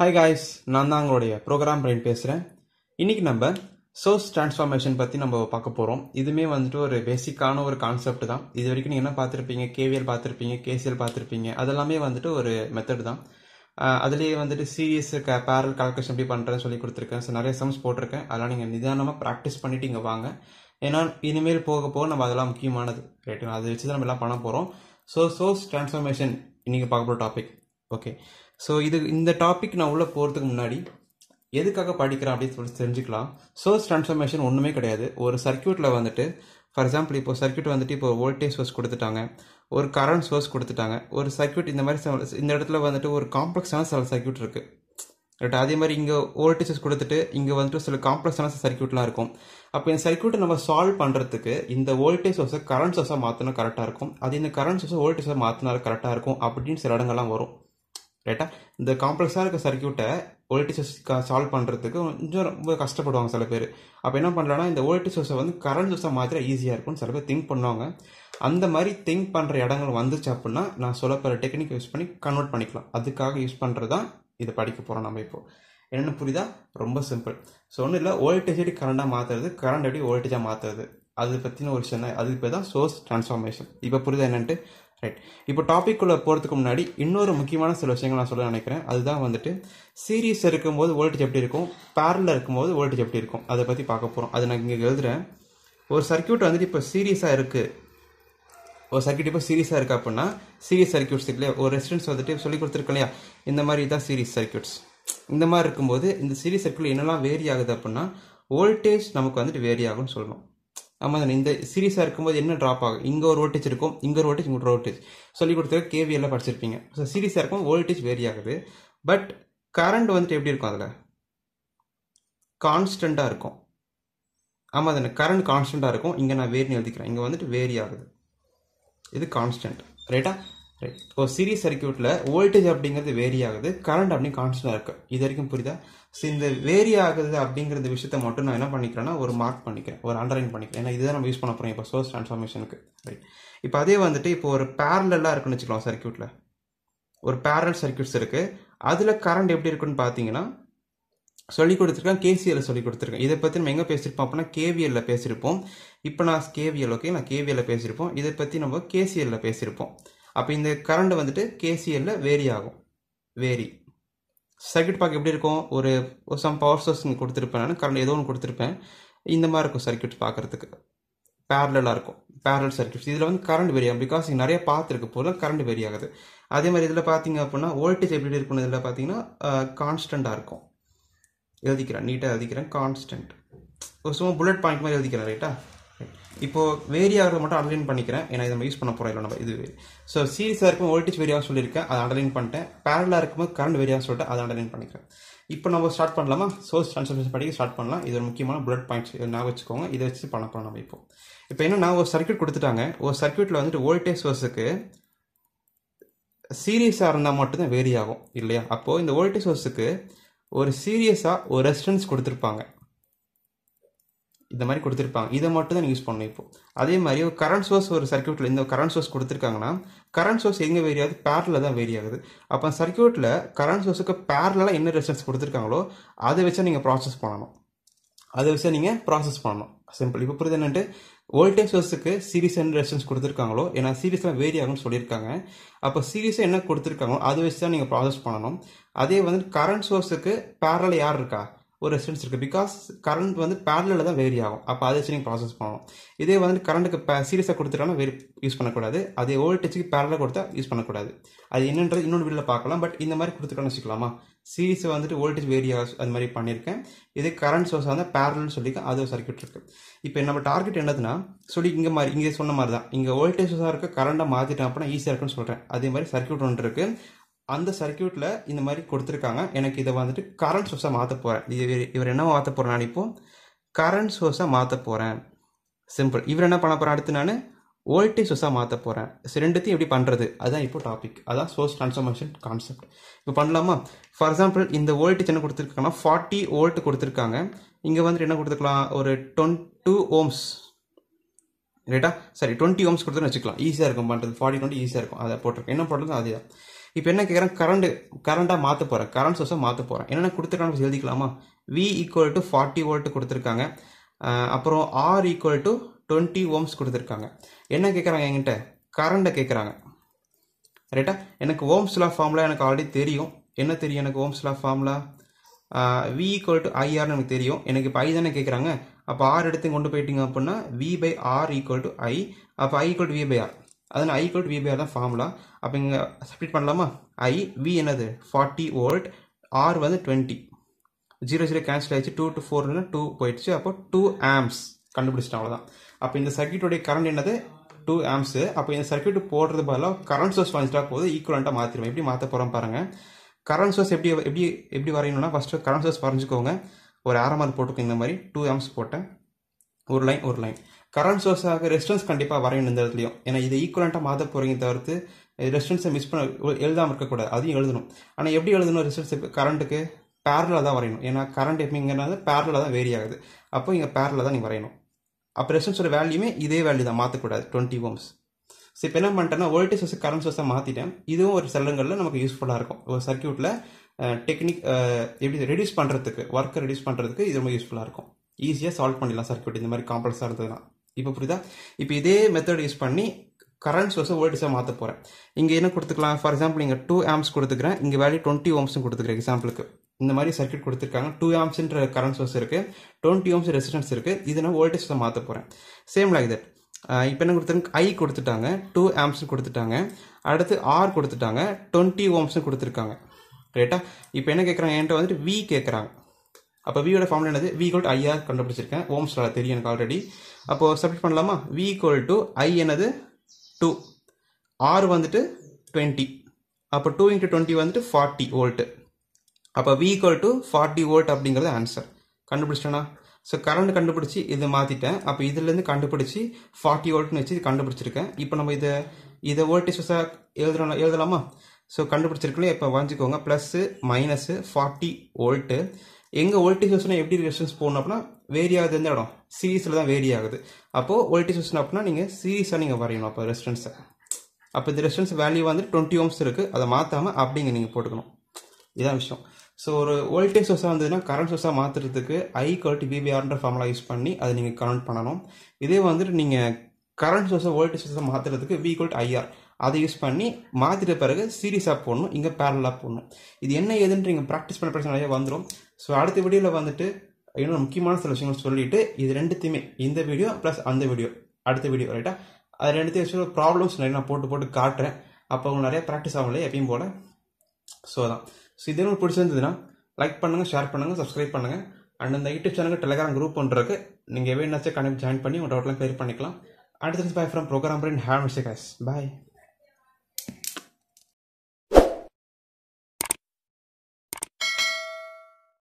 hi guys நான் தான் உங்களுடைய ப்ரோக்ராம் பிரைன் பேசுகிறேன் இன்றைக்கி நம்ம சோர்ஸ் ட்ரான்ஸ்ஃபார்மேஷன் பற்றி நம்ம பார்க்க போகிறோம் இதுவுமே வந்துட்டு ஒரு பேசிக்கான ஒரு கான்செப்ட் தான் இது வரைக்கும் நீங்கள் என்ன பார்த்துருப்பீங்க கேவியல் பார்த்துருப்பீங்க கேசியல் பார்த்துருப்பீங்க அதெல்லாமே வந்துட்டு ஒரு மெத்தட் தான் அதுலேயே வந்துட்டு சீரியஸ் க பேரல் கால்குலேஷன் எப்படி பண்ணுறேன்னு சொல்லி கொடுத்துருக்கேன் ஸோ நிறைய சம்ஸ் போட்டிருக்கேன் அதெல்லாம் நீங்கள் நிதானமாக ப்ராக்டிஸ் பண்ணிவிட்டு இங்கே வாங்க ஏன்னா இனிமேல் போக போக நம்ம அதெல்லாம் முக்கியமானது ரைட்டு அதை வச்சு தான் நம்ம எல்லாம் பண்ண போகிறோம் ஸோ சோர்ஸ் ட்ரான்ஸ்ஃபார்மேஷன் இன்றைக்கி பார்க்க போகிற டாபிக் ஓகே ஸோ இது இந்த டாபிக் நான் உள்ளே போகிறதுக்கு முன்னாடி எதுக்காக படிக்கிறேன் அப்படின்னு சொல்லி தெரிஞ்சுக்கலாம் சோர்ஸ் ட்ரான்ஸ்ஃபர்மேஷன் ஒன்றுமே கிடையாது ஒரு சர்க்கியூட்டில் வந்துட்டு ஃபார் எக்ஸாம்பிள் இப்போ சர்க்கியூட் வந்துட்டு இப்போ வோல்டேஜ் சோர்ஸ் கொடுத்துட்டாங்க ஒரு கரண்ட் சோர்ஸ் கொடுத்துட்டாங்க ஒரு சர்க்கியூட் இந்த மாதிரி இந்த இடத்துல வந்துட்டு ஒரு காம்ப்ளெக்ஸான சில சர்க்கியூட் இருக்குது ரைட் அதே மாதிரி இங்கே வோல்டேஜஸ் கொடுத்துட்டு இங்கே வந்துட்டு சில காம்ப்ளெக்ஸான சர்க்கியூட்லாம் இருக்கும் அப்போ இந்த சர்க்கியூட்டை நம்ம சால்வ் பண்ணுறதுக்கு இந்த வோல்டேஜ் சோர்ஸை கரண்ட் சோர்ஸாக மாற்றணும் கரெக்டாக இருக்கும் அது இந்த கரண்ட் சோர்ஸை வோல்டேஜ் சோர்ஸாக மாற்றினாலும் கரெக்டாக இருக்கும் அப்படின்னு சில இடங்கள்லாம் வரும் ரைட்டா இந்த காம்ப்ளெக்ஸாக இருக்க சர்க்கியூட்டை ஓல்டி சோர்ஸ் சால்வ் பண்ணுறதுக்கு கொஞ்சம் ரொம்ப கஷ்டப்படுவாங்க சில பேர் அப்போ என்ன பண்ணலாம்னா இந்த ஓல்டி சோர்ஸை வந்து கரண்ட் சோர்ஸை மாதிரி ஈஸியாக இருக்கும்னு சில பேர் திங்க் பண்ணுவாங்க அந்த மாதிரி திங்க் பண்ணுற இடங்கள் வந்துச்சு அப்படின்னா நான் சொல்ல போகிற டெக்னிக் யூஸ் பண்ணி கன்வெர்ட் பண்ணிக்கலாம் அதுக்காக யூஸ் பண்ணுறது தான் இதை படிக்க போகிறோம் நம்ம இப்போது என்னென்ன புரியுதா ரொம்ப சிம்பிள் ஸோ ஒன்றும் இல்லை ஓல்டேஜ் எப்படி கரண்ட்டாக மாற்றுறது கரண்ட் எப்படி வோல்டேஜாக மாற்றுறது அது பற்றின ஒரு சின்ன அது இப்போ தான் சோர்ஸ் டிரான்ஸ்ஃபார்மேஷன் இப்போ புரியுதா என்னன்ட்டு ரைட் இப்போ டாபிக் உள்ள போகிறதுக்கு முன்னாடி இன்னொரு முக்கியமான சில விஷயங்கள் நான் சொல்ல நினைக்கிறேன் அதுதான் வந்துட்டு சீரீஸ் இருக்கும்போது வோல்டேஜ் எப்படி இருக்கும் பேரலில் இருக்கும்போது வோல்டேஜ் எப்படி இருக்கும் அதை பற்றி பார்க்க போகிறோம் அது நான் இங்கே எழுதுகிறேன் ஒரு சர்க்கியூட் வந்துட்டு இப்போ சீரியஸாக இருக்குது ஒரு சர்க்கியூட் இப்போ சீரியஸாக இருக்குது அப்படின்னா சீரியஸ் சர்க்கியூட்ஸ் இல்லையா ஒரு ரெசிடென்ட்ஸ் வந்துட்டு சொல்லி கொடுத்துருக்கலையா இந்த மாதிரி தான் சீரியஸ் சர்க்கியூட்ஸ் இந்த மாதிரி இருக்கும்போது இந்த சீரியஸ் சர்க்கியூட் என்னெல்லாம் வேரி ஆகுது அப்படின்னா வோல்டேஜ் நமக்கு வந்துட்டு வேரி ஆகும்னு சொல்லணும் ஆமாம் இந்த சீரியஸாக இருக்கும்போது என்ன ட்ராப் ஆகும் இங்கே ஒரு வோல்டேஜ் இருக்கும் இங்கே ஒரு வோல்டேஜ் இங்கே ஒரு வோல்டேஜ் சொல்லிக் கேவி எல்லாம் படிச்சிருப்பீங்க ஸோ சீரியஸாக இருக்கும் வோல்டேஜ் வேரி ஆகுது பட் கரண்ட் வந்துட்டு எப்படி இருக்கும் அதில் கான்ஸ்டண்ட்டாக இருக்கும் ஆமாம் தானே கரண்ட் கான்ஸ்டண்ட்டாக இருக்கும் இங்கே நான் வேரின்னு எழுதிக்கிறேன் இங்கே வந்துட்டு வேரி ஆகுது இது கான்ஸ்டன்ட் ரைட்டா ரைட் இப்போ சீரிஸ் சர்க்கியூட்டில் வோல்டேஜ் அப்படிங்கிறது வேரி ஆகுது கரண்ட் அப்படின்னு கான்ஸ்டன்டாக இருக்குது இது வரைக்கும் புரியுதா ஸோ இந்த வேரி ஆகுது அப்படிங்கிறது விஷயத்த மட்டும் நான் என்ன பண்ணிக்கிறேன்னா ஒரு மார்க் பண்ணிக்கிறேன் ஒரு அண்டர்லைன் பண்ணிக்கிறேன் ஏன்னா இதுதான் நம்ம யூஸ் பண்ண போகிறோம் இப்போ சோர்ஸ் ட்ரான்ஸ்ஃபார்மேஷனுக்கு ரைட் இப்போ அதே வந்துட்டு இப்போ ஒரு பேரலாக இருக்குன்னு வச்சுக்கலாம் சர்க்கியூட்டில் ஒரு பேரல் சர்க்கியூட்ஸ் இருக்குது அதில் கரண்ட் எப்படி இருக்குன்னு பார்த்தீங்கன்னா சொல்லி கொடுத்துருக்கேன் கேசிஎல்ல சொல்லி கொடுத்துருக்கேன் இதை பற்றி நம்ம எங்கே பேசியிருப்போம் அப்படின்னா கேவிஎல்ல பேசியிருப்போம் இப்போ நான் கேவிஎல் ஓகே நான் கேவிஎல்ல பேசியிருப்போம் இதை பற்றி நம்ம கேசிஎல்ல பேசியிருப்போம் அப்போ இந்த கரண்ட் வந்துட்டு கேசிஎல்ல வேரி ஆகும் வேரி சர்க்கியூட் பார்க்க எப்படி இருக்கும் ஒரு சம் பவர் சோர்ஸ் இங்கே கொடுத்துருப்பேன் கரண்ட் ஏதோ ஒன்று கொடுத்துருப்பேன் இந்த மாதிரி இருக்கும் சர்க்கியூட் பார்க்குறதுக்கு பேரலாக இருக்கும் பேரல் சர்க்கியூட்ஸ் இதில் வந்து கரண்ட் வேரி ஆகும் பிகாஸ் இங்கே நிறைய பார்த்துருக்கு போல கரண்ட் வேரி ஆகுது அதே மாதிரி இதில் பார்த்தீங்க அப்படின்னா வோல்டேஜ் எப்படி இருக்கணும் இதில் பார்த்தீங்கன்னா கான்ஸ்டண்ட்டாக இருக்கும் எழுதிக்கிறேன் நீட்டாக எழுதிக்கிறேன் கான்ஸ்டன்ட் ஒரு சும்மா புல்லட் பாயிண்ட் மாதிரி எழுதிக்கிறேன் ரைட்டா இப்போது வேரியாகிறத மட்டும் அண்டர்லைன் பண்ணிக்கிறேன் ஏன்னா இதை நம்ம யூஸ் பண்ண போகிறோம் இல்லை நம்ம இது ஸோ சீரிஸாக இருக்கும் வோல்டேஜ் வேரியாக சொல்லியிருக்கேன் அதை அண்டர்லைன் பண்ணிட்டேன் பேரலாக இருக்கும்போது கரண்ட் வேரியாக சொல்லிட்டு அதை அண்டர்லைன் பண்ணிக்கிறேன் இப்போ நம்ம ஸ்டார்ட் பண்ணலாமா சோர்ஸ் ட்ரான்ஸ்ஃபர்மேஷன் படிக்க ஸ்டார்ட் பண்ணலாம் இது ஒரு முக்கியமான ப்ளட் பாயிண்ட்ஸ் நான் வச்சுக்கோங்க இதை வச்சு பண்ண நம்ம இப்போ இப்போ என்னன்னா ஒரு சர்க்கியூட் கொடுத்துட்டாங்க ஒரு சர்க்கியூட்டில் வந்துட்டு வோல்டேஜ் சோர்ஸுக்கு சீரியஸாக இருந்தால் மட்டும்தான் வேரி ஆகும் இல்லையா அப்போது இந்த வோல்டேஜ் சோர்ஸுக்கு ஒரு சீரியஸாக ஒரு ரெஸ்டன்ஸ் கொடுத்துருப்பாங்க இந்த மாதிரி கொடுத்துருப்பாங்க இதை மட்டும் தான் யூஸ் பண்ணணும் இப்போ அதே மாதிரி ஒரு கரண்ட் சோர்ஸ் ஒரு சர்க்கியூட்டில் இந்த கரண்ட் சோர்ஸ் கொடுத்துருக்காங்கன்னா கரண்ட் சோர்ஸ் எங்கே வேரி பேரில் பேரலில் தான் வேரி ஆகுது அப்போ சர்க்கியூட்டில் கரண்ட் சோர்ஸுக்கு பேரலாம் என்ன ரெசிஸ்டன்ஸ் கொடுத்துருக்காங்களோ அதை வச்சு நீங்கள் ப்ராசஸ் பண்ணணும் அதை வச்சு நீங்கள் ப்ராசஸ் பண்ணணும் சிம்பிள் இப்போ புரியுது என்னட்டு வோல்டேஜ் சோர்ஸுக்கு சீரிஸ் என்ன ரெசிஸ்டன்ஸ் கொடுத்துருக்காங்களோ ஏன்னா சீரிஸ்லாம் வேரி ஆகும்னு சொல்லியிருக்காங்க அப்போ சீரிஸை என்ன கொடுத்துருக்காங்களோ அதை வச்சு தான் நீங்கள் ப்ராசஸ் பண்ணணும் அதே வந்து கரண்ட் சோர்ஸுக்கு பேரலில் யார் இருக்கா ஒரு ரெசிஸ்டன்ஸ் இருக்குது பிகாஸ் கரண்ட் வந்து பேரலில் தான் வேரி ஆகும் அப்போ அதை வச்சு நீங்கள் ப்ராசஸ் பண்ணணும் இதே வந்து கரண்ட்டுக்கு சீரியஸாக கொடுத்துட்டாலும் வேறு யூஸ் பண்ணக்கூடாது அதே வோல்டேஜுக்கு பேரலாக கொடுத்தா யூஸ் பண்ணக்கூடாது அது என்னன்றது இன்னொரு வீடியில் பார்க்கலாம் பட் இந்த மாதிரி கொடுத்துட்டோம்னு வச்சுக்கலாமா சீரிஸை வந்துட்டு வோல்டேஜ் வேரி ஆகும் அது மாதிரி பண்ணியிருக்கேன் இதே கரண்ட் சோர்ஸ் வந்து பேரல்னு சொல்லி அது ஒரு சர்க்கியூட் இருக்குது இப்போ நம்ம டார்கெட் என்னதுன்னா சொல்லி இங்கே மாதிரி இங்கே சொன்ன மாதிரி தான் இங்கே வோல்டேஜ் சோர்ஸாக இருக்க கரண்ட்டை மாற்றிட்டேன் அப்படின்னா ஈஸியாக இருக்குன்னு சொல்கிறேன் அதே மாதிரி சர்க்கியூட் ஒன்று இருக்குது அந்த சர்க்கியூட்டில் இந்த மாதிரி கொடுத்துருக்காங்க எனக்கு இதை வந்துட்டு கரண்ட் சோர்ஸாக மாற்ற போகிறேன் இவர் இவர் என்ன மாற்ற போகிறேன் இப்போ கரண்ட் சோர்ஸாக மாற்ற போகிறேன் சிம்பிள் இவர் என்ன பண்ண போகிறேன் அடுத்து நான் வோல்டேஜ் சோர்ஸாக மாற்ற போகிறேன் ரெண்டுத்தையும் எப்படி பண்ணுறது அதுதான் இப்போ டாபிக் அதான் சோர்ஸ் ட்ரான்ஸ்ஃபார்மேஷன் கான்செப்ட் இப்போ பண்ணலாமா ஃபார் எக்ஸாம்பிள் இந்த வோல்டேஜ் என்ன கொடுத்துருக்காங்கன்னா ஃபார்ட்டி ஓல்ட் கொடுத்துருக்காங்க இங்கே வந்துட்டு என்ன கொடுத்துருக்கலாம் ஒரு டொன் டூ ஓம்ஸ் ரைட்டா சரி டுவெண்ட்டி ஓம்ஸ் கொடுத்துன்னு வச்சுக்கலாம் ஈஸியாக இருக்கும் பண்ணுறது ஃபார்ட்டி டுவெண்ட்டி ஈஸியாக இருக்கும் அதை போட்டிருக்கேன் என்ன பண்ணுறது அதே தான் இப்போ என்ன கேட்குறேன் கரண்ட் கரண்டாக மாற்ற போகிறேன் கரண்ட் சோர்ஸை மாற்ற போகிறேன் என்னென்ன கொடுத்துருக்காங்க எழுதிக்கலாமா V equal to forty volt கொடுத்துருக்காங்க அப்புறம் R equal to twenty ohms கொடுத்துருக்காங்க என்ன கேட்குறாங்க என்கிட்ட கரண்டை கேட்குறாங்க ரைட்டா எனக்கு ஓம்ஸ்லா ஃபார்முலா எனக்கு ஆல்ரெடி தெரியும் என்ன தெரியும் எனக்கு ஓம்ஸ்லா ஃபார்முலா வி ஈக்குவல் டு ஐஆர்னு எனக்கு தெரியும் எனக்கு இப்போ ஐ தானே கேட்குறாங்க அப்போ ஆர் எடுத்து கொண்டு போயிட்டீங்க அப்படின்னா V by R equal to I அப்போ I equal to V by R அதனால் ஐ ஈக்குவல் டு விபிஆர் தான் ஃபார்முலா அப்போ இங்கே சப்ஸ்டிட் பண்ணலாமா ஐ வி என்னது ஃபார்ட்டி ஓல்ட் ஆர் வந்து டுவெண்ட்டி ஜீரோ ஜீரோ கேன்சல் ஆயிடுச்சு டூ டு ஃபோர்னு டூ போயிடுச்சு அப்போ டூ ஆம்ஸ் கண்டுபிடிச்சிட்டோம் அவ்வளோதான் அப்போ இந்த சர்க்கியூட்டுடைய கரண்ட் என்னது டூ ஆம்ஸு அப்போ இந்த சர்க்கியூட் போடுறது பதிலாக கரண்ட் சோர்ஸ் வாங்கிட்டா போது ஈக்குவலண்ட்டாக மாற்றிடும் எப்படி மாற்ற போகிறோம் பாருங்கள் கரண்ட் சோர்ஸ் எப்படி எப்படி எப்படி வரையணும்னா ஃபஸ்ட்டு கரண்ட் சோர்ஸ் வரைஞ்சிக்கோங்க ஒரு ஆரம்பம் போட்டுக்கோங்க இந்த மாதிரி டூ ஆம்ஸ் போட்டேன் ஒரு லைன் ஒரு லைன் கரண்ட் சோர்ஸாக ரெஸ்டன்ஸ் கண்டிப்பாக வரையணும் இந்த இடத்துலையும் ஏன்னா இது ஈக்குவலண்ட்டாக மாற்ற போகிறீங்க தவிர்த்து ரெஸ்டன்ஸை மிஸ் பண்ண எழுதாமல் இருக்கக்கூடாது அதையும் எழுதணும் ஆனால் எப்படி எழுதணும் ரெஸ்டன்ஸ் கரண்ட்டுக்கு பேரலாக தான் வரையணும் ஏன்னா கரண்ட் எப்படிங்கிறது பேரலாக தான் வேரி ஆகுது அப்போ இங்கே பேரலாக தான் நீங்கள் வரையணும் அப்போ ரெசிஸ்டன்ஸோட வேல்யூமே இதே வேல்யூ தான் மாற்றக்கூடாது டுவெண்ட்டி ஓம்ஸ் ஸோ இப்போ என்ன பண்ணிட்டேன்னா வோல்டேஜ் சோர்ஸ் கரண்ட் சோர்ஸை மாற்றிட்டேன் இதுவும் ஒரு சிலங்களில் நமக்கு யூஸ்ஃபுல்லாக இருக்கும் ஒரு சர்க்கியூட்டில் டெக்னிக் எப்படி ரெடியூஸ் பண்ணுறதுக்கு ஒர்க்கை ரெடியூஸ் பண்ணுறதுக்கு இது ரொம்ப யூஸ்ஃபுல்லாக இருக்கும் ஈஸியாக சால்வ் பண்ணிடலாம் சர்க்கியூட் இந்த மாதிரி காம்ப்ளெக்ஸாக இருந்ததுன்னா இப்போ புரியுதா இப்போ இதே மெத்தட் யூஸ் பண்ணி கரண்ட் சோர்ஸை வோல்டேஜாக மாற்ற போகிறேன் இங்கே என்ன கொடுத்துக்கலாம் ஃபார் எக்ஸாம்பிள் இங்கே டூ ஆம்ஸ் கொடுத்துக்கிறேன் இங்கே வேல்யூ டுவெண்ட்டி ஓம்ஸ்னு கொடுத்துக்கிறேன் எக்ஸாம்பிளுக்கு இந்த மாதிரி சர்க்கியூட் கொடுத்துருக்காங்க டூ ஆம்ஸ்ன்ற கரண்ட் சோர்ஸ் இருக்குது டுவெண்ட்டி ஓம்ஸ் ரெசிஸ்டன்ஸ் இருக்குது இது நான் வோல்டேஜில் மாற்ற போகிறேன் சேம் லைக் தட் இப்போ என்ன கொடுத்துருங்க ஐ கொடுத்துட்டாங்க டூ ஆம்ஸ்னு கொடுத்துட்டாங்க அடுத்து ஆர் கொடுத்துட்டாங்க டுவெண்ட்டி ஓம்ஸ்னு கொடுத்துருக்காங்க ரைட்டா இப்போ என்ன கேட்குறாங்க என்கிட்ட வந்துட்டு வி கேட்குறாங்க அப்போ வியோட ஃபார்ம் என்னது வி ஈக்குவல் டு ஐஆர் கண்டுபிடிச்சிருக்கேன் ஓம்ஸ் தெரியும் எனக்கு ஆல்ரெடி அப்போ சப்மிட் பண்ணலாமா வி ஈக்குவல் டு ஐ என்னது டூ ஆர் வந்துட்டு டுவெண்ட்டி அப்போ டூ இன்ட்டு டுவெண்ட்டி வந்துட்டு ஃபார்ட்டி ஓல்ட்டு அப்போ V equal to forty volt அப்படிங்கிறது ஆன்சர் கண்டுபிடிச்சிட்டேனா ஸோ கரண்ட் கண்டுபிடிச்சி இதை மாற்றிட்டேன் அப்போ இதுலேருந்து கண்டுபிடிச்சி ஃபார்ட்டி ஓல்ட்னு வச்சு இது கண்டுபிடிச்சிருக்கேன் இப்போ நம்ம இதை இதை வோல்டேஜ் வசா எழுதுறோம் எழுதலாமா ஸோ கண்டுபிடிச்சிருக்கலாம் இப்போ வாஞ்சிக்கோங்க ப்ளஸ்ஸு மைனஸு ஃபார்ட்டி வோல்ட்டு எங்கே வோல்டேஜ் சொன்னால் எப்படி ரெசிஸ்டன்ஸ் போகணும் அப்படின்னா வேரி ஆகுது எந்த இடம் சீரீஸில் தான் வேரி ஆகுது அப்போது வோல்டேஜ் சொன்னால் அப்படின்னா நீங்கள் சீரீஸாக நீங்கள் வரையணும் அப்போ ரெசிஸ்டன்ஸை அப்போ இந்த ரெசிஸ்டன்ஸ் வேல்யூ வந்து டுவெண்ட்டி ஓம்ஸ் இருக்குது அதை மாற்றாமல் அப்படிங்க நீங்கள் போட்டுக்கணும் இதான் விஷயம் ஸோ ஒரு வோல்டேஜ் சோர்ஸாக வந்ததுன்னா கரண்ட் சோர்ஸாக மாற்றுறதுக்கு ஐ கல்ட்டி பிபிஆர்ன்ற ஃபார்முலா யூஸ் பண்ணி அதை நீங்கள் கனெக்ட் பண்ணணும் இதே வந்துட்டு நீங்கள் கரண்ட் சோர்ஸை வோல்டேஜ் சோர்ஸை மாற்றுறதுக்கு வி கோல்ட் ஐஆர் அதை யூஸ் பண்ணி மாற்றிட்ட பிறகு சீரியஸாக போடணும் இங்கே பேரலாக போடணும் இது என்ன ஏதுன்னு நீங்கள் ப்ராக்டிஸ் பண்ண பிரச்சனை நிறைய வந்துடும் ஸோ அடுத்த வீடியோவில் வந்துட்டு இன்னொரு முக்கியமான சில விஷயங்கள் சொல்லிவிட்டு இது ரெண்டுத்தையுமே இந்த வீடியோ ப்ளஸ் அந்த வீடியோ அடுத்த வீடியோ ரைட்டாக அது ரெண்டுத்தையும் வச்சு ப்ராப்ளம்ஸ் நிறைய நான் போட்டு போட்டு காட்டுறேன் அப்போ அவங்க நிறையா ப்ராக்டிஸ் ஆகல எப்பயும் போல் ஸோ தான் ஸோ இதே உங்களுக்கு பிடிச்சிருந்ததுன்னா லைக் பண்ணுங்கள் ஷேர் பண்ணுங்கள் சப்ஸ்கிரைப் பண்ணுங்கள் அண்ட் அந்த யூடியூப் சேனலுக்கு டெலிகிராம் குரூப் பண்ணுறதுக்கு நீங்கள் வேணாச்சும் கனெக்ட் ஜாயின் பண்ணி உங்கள் டவுட்லாம் கிளியர் பண்ணிக்கலாம் அடுத்த bye from program have mistake bye